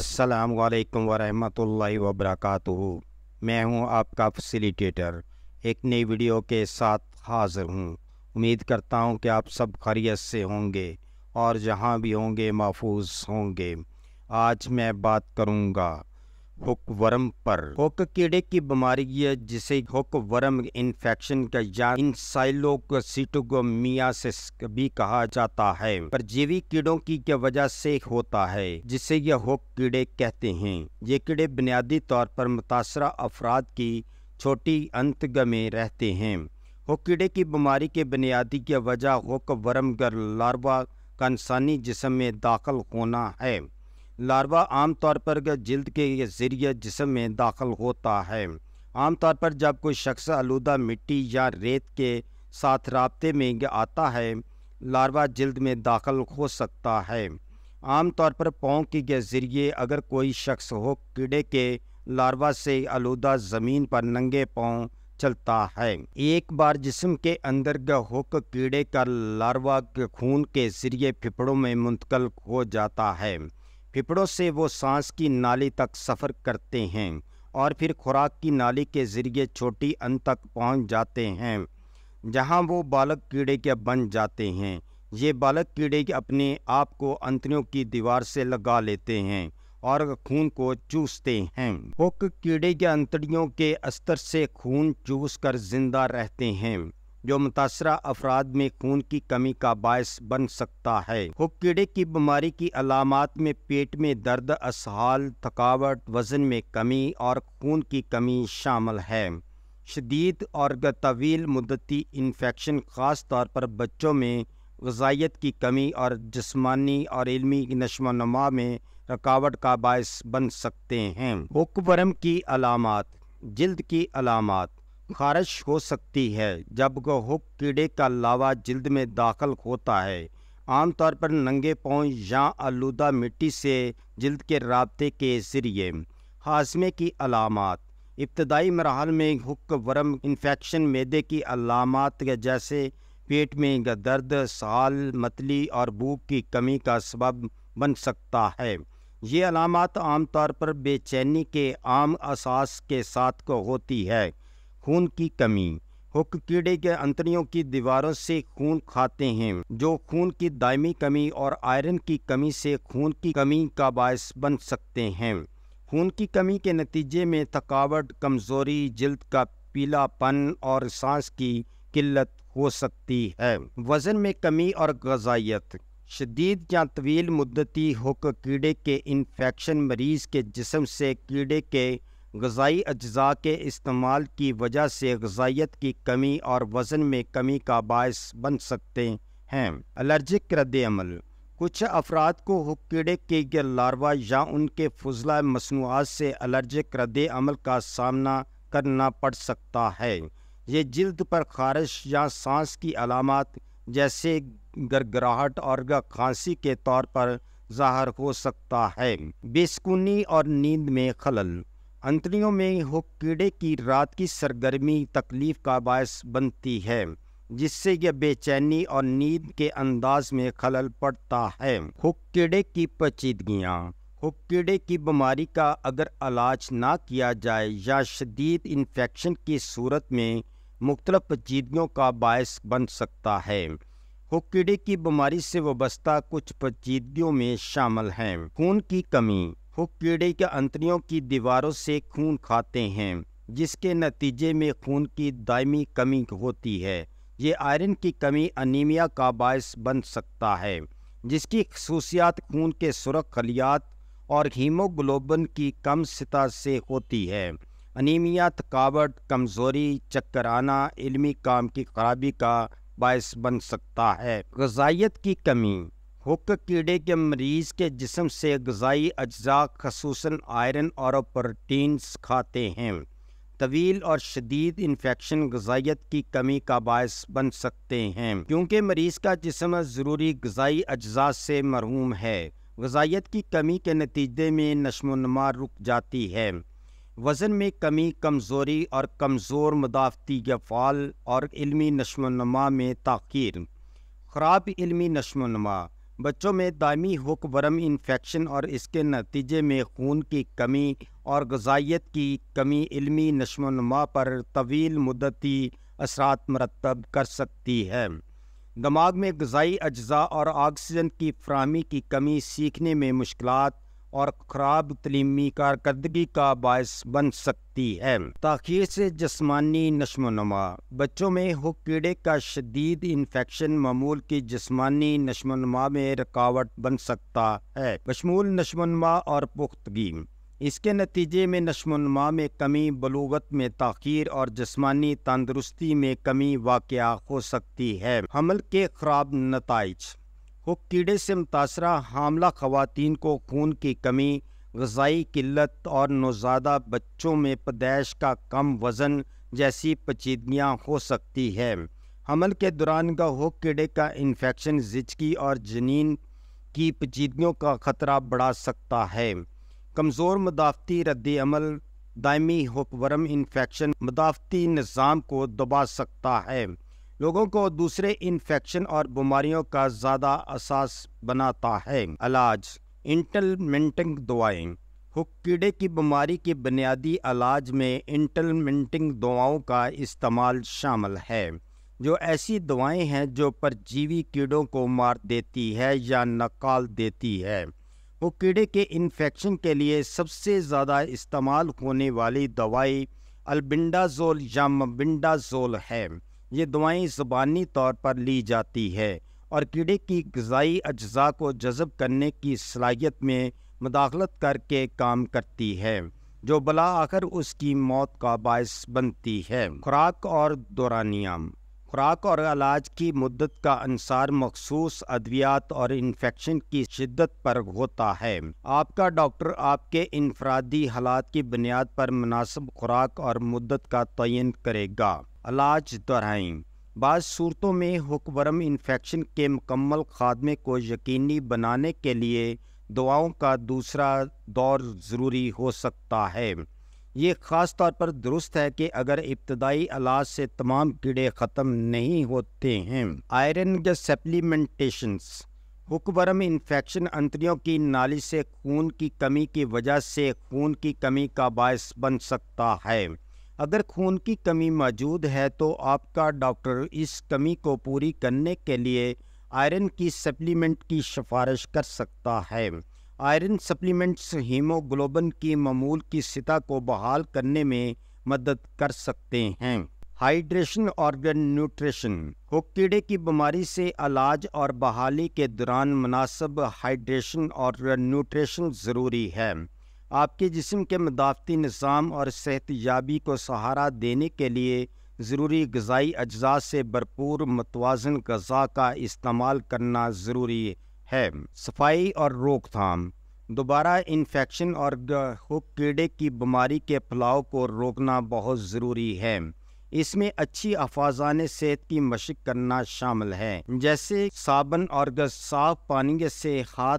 अस्सलाम वालेकुम व वबरकातुहू मैं हूं आपका फैसिलिटेटर एक नई वीडियो के साथ हाज़िर हूं उम्मीद करता हूं कि आप सब खरीत से होंगे और जहां भी होंगे महफूज होंगे आज मैं बात करूंगा हुक वर्म पर हुक कीड़े की बीमारी है जिसे हुक वर्म इन्फेक्शन का या इंसाइलोसिटोगोमियासिस भी कहा जाता है परजीवी कीड़ों की क्या वजह से होता है जिसे यह हुक कीड़े कहते हैं ये कीड़े बुनियादी तौर पर मुतासर अफराद की छोटी अंतग में रहते हैं हुक कीड़े की बीमारी के बुनियादी की वजह हुक वर्म गर लार्वा का इंसानी जिसम में दाखिल होना है लार्वा आमतौर पर जल्द के ज़रिए जिसम में दाखिल होता है आमतौर पर जब कोई शख्स आलूदा मिट्टी या रेत के साथ रबते में आता है लार्वा जल्द में दाखिल हो सकता है आमतौर पर पाँव के ज़रिए अगर कोई शख्स हो कीड़े के लार्वा से आलूदा ज़मीन पर नंगे पाँव चलता है एक बार जिसम के अंदर होक कीड़े का लार्वा खून के जरिए फिफड़ों में मुंतकल हो जाता है फिफड़ों से वो सांस की नाली तक सफ़र करते हैं और फिर खुराक की नाली के ज़रिए छोटी अंत तक पहुंच जाते हैं जहां वो बालक कीड़े के बन जाते हैं ये बालक कीड़े के अपने आप को अंतरियों की दीवार से लगा लेते हैं और खून को चूसते हैं हुक कीड़े के अंतड़ियों के अस्तर से खून चूस कर जिंदा रहते हैं जो मुतासर अफराद में खून की कमी का बायस बन सकता है हुक कीड़े की बीमारी की अलामत में पेट में दर्द असहाल थकावट वजन में कमी और खून की कमी शामिल है शदीद और तवील मुद्दती इन्फेक्शन ख़ास तौर पर बच्चों में गजाइत की कमी और जिसमानी और इलमी नशोनुमा में रकावट का बायस बन सकते हैं हुक्म की अलामत जल्द की अलामत खारिश हो सकती है जब हुक कीड़े का लावा जल्द में दाखिल होता है आमतौर पर नंगे पाँव या आलूदा मिट्टी से जल्द के रबते के ज़रिए हाजमे की अलामत इब्तदाई मरहल में हुक वरम इन्फेक्शन मैदे की अलामत जैसे पेट में दर्द साल मतली और भूख की कमी का सबब बन सकता है ये अलामत आमतौर पर बेचैनी के आम असास के साथ को होती है खून की कमी हुक कीड़े के अंतरियों की दीवारों से खून खाते हैं जो खून की दायमी कमी और आयरन की कमी से खून की कमी का बायस बन सकते हैं खून की कमी के नतीजे में थकावट कमजोरी जल्द का पीलापन और सांस की किल्लत हो सकती है वजन में कमी और गजाइत शदीद या तवील मुद्दती हुक कीड़े के इन्फेक्शन मरीज के जिसम से कीड़े के गज़ाई अज्जा के इस्तेमाल की वजह से गजाइत की कमी और वज़न में कमी का बायस बन सकते हैं अलर्जिक रद्द कुछ अफराद को हुक कीड़े के गिर लार्वा या उनके फजला मसनूआत से अलर्जिक रद्दमल का सामना करना पड़ सकता है ये जल्द पर खारिश या सांस की अलामत जैसे गरगराहट और खांसी के तौर पर ज़ाहर हो सकता है बेसकूनी और नींद में खलल अंतरियों में हो कीड़े की रात की सरगर्मी तकलीफ़ का बायस बनती है जिससे यह बेचैनी और नींद के अंदाज में खलल पड़ता है हुक कीड़े की पचीदगियाँ हुक कीड़े की बीमारी का अगर इलाज ना किया जाए या शदीद इन्फेक्शन की सूरत में मुख्तलिफ पचीदगियों का बायस बन सकता है हुक कीड़े की बीमारी से वाबस्ता कुछ पचीदगियों में शामिल हैं खून की कमी वो कीड़े के अंतरियों की दीवारों से खून खाते हैं जिसके नतीजे में खून की दायमी कमी होती है ये आयरन की कमी अनीमिया का बायस बन सकता है जिसकी खसूसियात खून के सुरख खलियात और हीमोग्लोबिन की कम सतह से होती है अनीमिया थकावट कमज़ोरी चक्कर आना इलमी काम की खराबी का बायस बन सकता है गजाइत की कमी हुक कीड़े के मरीज़ के जिसम से गजाई अज्जा खसूस आयरन और प्रोटीन्स खाते हैं तवील और शदीद इन्फेक्शन गजाइत की कमी का बायस बन सकते हैं क्योंकि मरीज़ का जिसम ज़रूरी गजाई अज्जा से मरहूम है गजाइत की कमी के नतीजे में नशोनमा रुक जाती है वज़न में कमी कमज़ोरी और कमज़ोर मदाफ़ती गफ़ाल और इलमी नशोनमा में तखिर ख़राब इलमी नशोनमा बच्चों में दायमी हुक्बरम इन्फेक्शन और इसके नतीजे में खून की कमी और गजाइत की कमी इलमी नशोनमा पर तवील मुद्दती असरात मरतब कर सकती है दिमाग में गजाई अज्जा और ऑक्सीजन की फ्राहमी की कमी सीखने में मुश्किल और ख़राब तलीमी कारकर्दगी का बायस बन सकती है तखीर से जस्मानी नशो नमा बच्चों में हो कीड़े का शदीद इन्फेक्शन मामूल की जस्मानी नशो नमा में रुकावट बन सकता है बशमूल नशो नमा और पुख्तगी इसके नतीजे में नशोनमा में कमी बलूगत में तखीर और जस्मानी तंदरुस्ती में कमी वाक़ हो सकती है हमल के ख़राब नतज वो कीड़े से मुतासर हामला खवतान को खून की कमी गजाई किल्लत और नौजादा बच्चों में पैदाइश का कम वज़न जैसी पचीदगियाँ हो सकती है हमल के दौरान गहो कीड़े का इन्फेक्शन जिचकी और जनीन की पचीदगियों का ख़तरा बढ़ा सकता है कमज़ोर मदाफ़ती रद्दमल दायमी हुक्वरम इन्फेक्शन मदाफ़ती निज़ाम को दबा सकता है लोगों को दूसरे इन्फेक्शन और बीमारियों का ज़्यादा असास बनाता है इलाज इंटलमेंटिंग दवाएं कीड़े की बीमारी के बुनियादी इलाज में इंटलमेंटिंग दवाओं का इस्तेमाल शामिल है जो ऐसी दवाएं हैं जो परजीवी कीड़ों को मार देती है या नकाल देती है वो कीड़े के इन्फेक्शन के लिए सबसे ज़्यादा इस्तेमाल होने वाली दवाई अल्बिंडाजोल या मबिंडाजोल है ये दवाएं ज़बानी तौर पर ली जाती है और कीड़े की गजाई अज्जा को जज़ब करने की सलाहियत में मदाखलत करके काम करती है जो बला आकर उसकी मौत का बायस बनती है खुराक और दौरानियाम खुराक और इलाज की मदत का अनुसार मखसूस अद्वियात और इन्फेक्शन की शिद्दत पर होता है आपका डॉक्टर आपके इनफरादी हालात की बुनियाद पर मुनासिब खुराक और मदत का तयन करेगा इलाज दोहराएँ बाद सूरतों में हुक्वर्म इन्फेक्शन के मुकम्मल खात्मे को यकीनी बनाने के लिए दवाओं का दूसरा दौर ज़रूरी हो सकता है ये ख़ास तौर पर दुरुस्त है कि अगर इब्तदाई अलाज से तमाम कीड़े ख़त्म नहीं होते हैं आयरन या सप्लीमेंटेशंस हुक्वर्म इन्फेक्शन अंतरियों की नाली से खून की कमी की वजह से खून की कमी का बायस बन सकता है अगर खून की कमी मौजूद है तो आपका डॉक्टर इस कमी को पूरी करने के लिए आयरन की सप्लीमेंट की सिफारिश कर सकता है आयरन सप्लीमेंट्स हीमोग्लोबन की ममूल की सतह को बहाल करने में मदद कर सकते हैं हाइड्रेशन ऑर्गन न्यूट्रिशन हुक कीड़े की बीमारी से इलाज और बहाली के दौरान मुनासब हाइड्रेशन और न्यूट्रिशन ज़रूरी है आपके जिस्म के मदाफ़ती निज़ाम और सेहत याबी को सहारा देने के लिए ज़रूरी गज़ाई अज्जा से भरपूर मतवाजन गज़ा का इस्तेमाल करना ज़रूरी है सफाई और रोकथाम दोबारा इन्फेक्शन और कीड़े की बीमारी के फैलाव को रोकना बहुत ज़रूरी है इसमें अच्छी अफाजान सेहत की मशक करना शामिल है जैसे साबन और साफ पानी से हाथ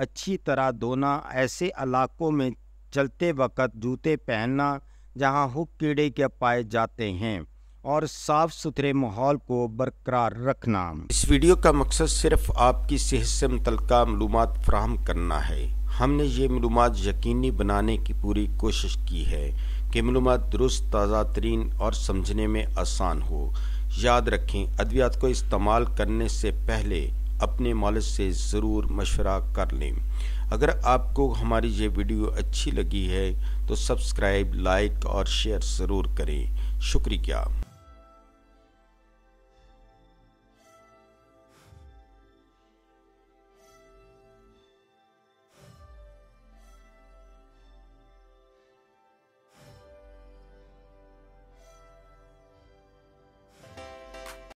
अच्छी तरह धोना ऐसे इलाकों में चलते वक्त जूते पहनना जहां हुक कीड़े के पाए जाते हैं और साफ सुथरे माहौल को बरकरार रखना इस वीडियो का मकसद सिर्फ आपकी सेहत से मुतल मालूम फ्राहम करना है हमने ये मालूम यकीनी बनाने की पूरी कोशिश की है कि मालूम दुरुस्त ताज़ा तरीन और समझने में आसान हो याद रखें अद्वियात को इस्तेमाल करने से पहले अपने मॉलज से ज़रूर मशवरा कर लें अगर आपको हमारी ये वीडियो अच्छी लगी है तो सब्सक्राइब लाइक और शेयर ज़रूर करें शुक्रिया